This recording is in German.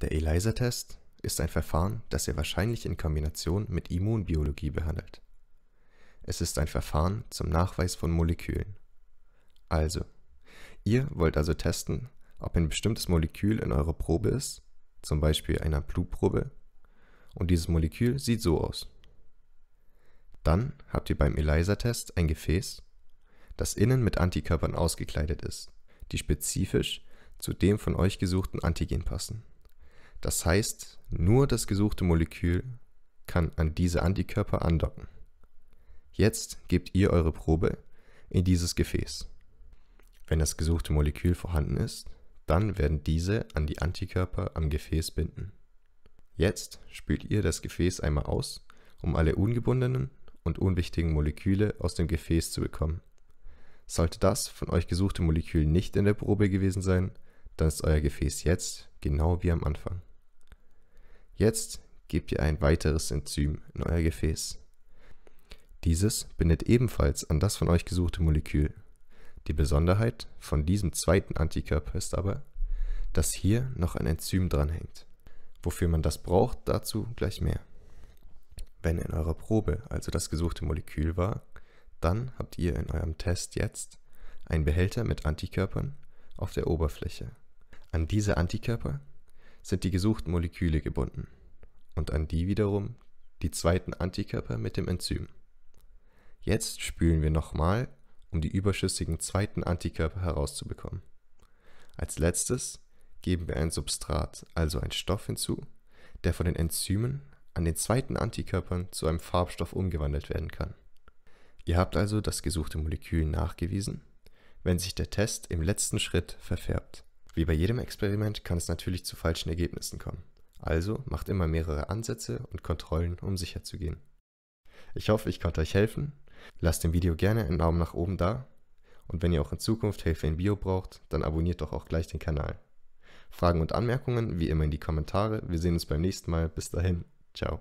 Der ELISA-Test ist ein Verfahren, das ihr wahrscheinlich in Kombination mit Immunbiologie behandelt. Es ist ein Verfahren zum Nachweis von Molekülen. Also, ihr wollt also testen, ob ein bestimmtes Molekül in eurer Probe ist, zum Beispiel einer Blutprobe, und dieses Molekül sieht so aus. Dann habt ihr beim ELISA-Test ein Gefäß, das innen mit Antikörpern ausgekleidet ist, die spezifisch zu dem von euch gesuchten Antigen passen. Das heißt, nur das gesuchte Molekül kann an diese Antikörper andocken. Jetzt gebt ihr eure Probe in dieses Gefäß. Wenn das gesuchte Molekül vorhanden ist, dann werden diese an die Antikörper am Gefäß binden. Jetzt spült ihr das Gefäß einmal aus, um alle ungebundenen und unwichtigen Moleküle aus dem Gefäß zu bekommen. Sollte das von euch gesuchte Molekül nicht in der Probe gewesen sein, dann ist euer Gefäß jetzt genau wie am Anfang. Jetzt gebt ihr ein weiteres Enzym in euer Gefäß. Dieses bindet ebenfalls an das von euch gesuchte Molekül. Die Besonderheit von diesem zweiten Antikörper ist aber, dass hier noch ein Enzym dranhängt. Wofür man das braucht, dazu gleich mehr. Wenn in eurer Probe also das gesuchte Molekül war, dann habt ihr in eurem Test jetzt einen Behälter mit Antikörpern auf der Oberfläche. An diese Antikörper sind die gesuchten Moleküle gebunden und an die wiederum die zweiten Antikörper mit dem Enzym. Jetzt spülen wir nochmal, um die überschüssigen zweiten Antikörper herauszubekommen. Als letztes geben wir ein Substrat, also ein Stoff hinzu, der von den Enzymen an den zweiten Antikörpern zu einem Farbstoff umgewandelt werden kann. Ihr habt also das gesuchte Molekül nachgewiesen, wenn sich der Test im letzten Schritt verfärbt. Wie bei jedem Experiment kann es natürlich zu falschen Ergebnissen kommen. Also macht immer mehrere Ansätze und Kontrollen, um sicher zu gehen. Ich hoffe, ich konnte euch helfen. Lasst dem Video gerne einen Daumen nach oben da. Und wenn ihr auch in Zukunft Hilfe in Bio braucht, dann abonniert doch auch gleich den Kanal. Fragen und Anmerkungen wie immer in die Kommentare. Wir sehen uns beim nächsten Mal. Bis dahin. Ciao.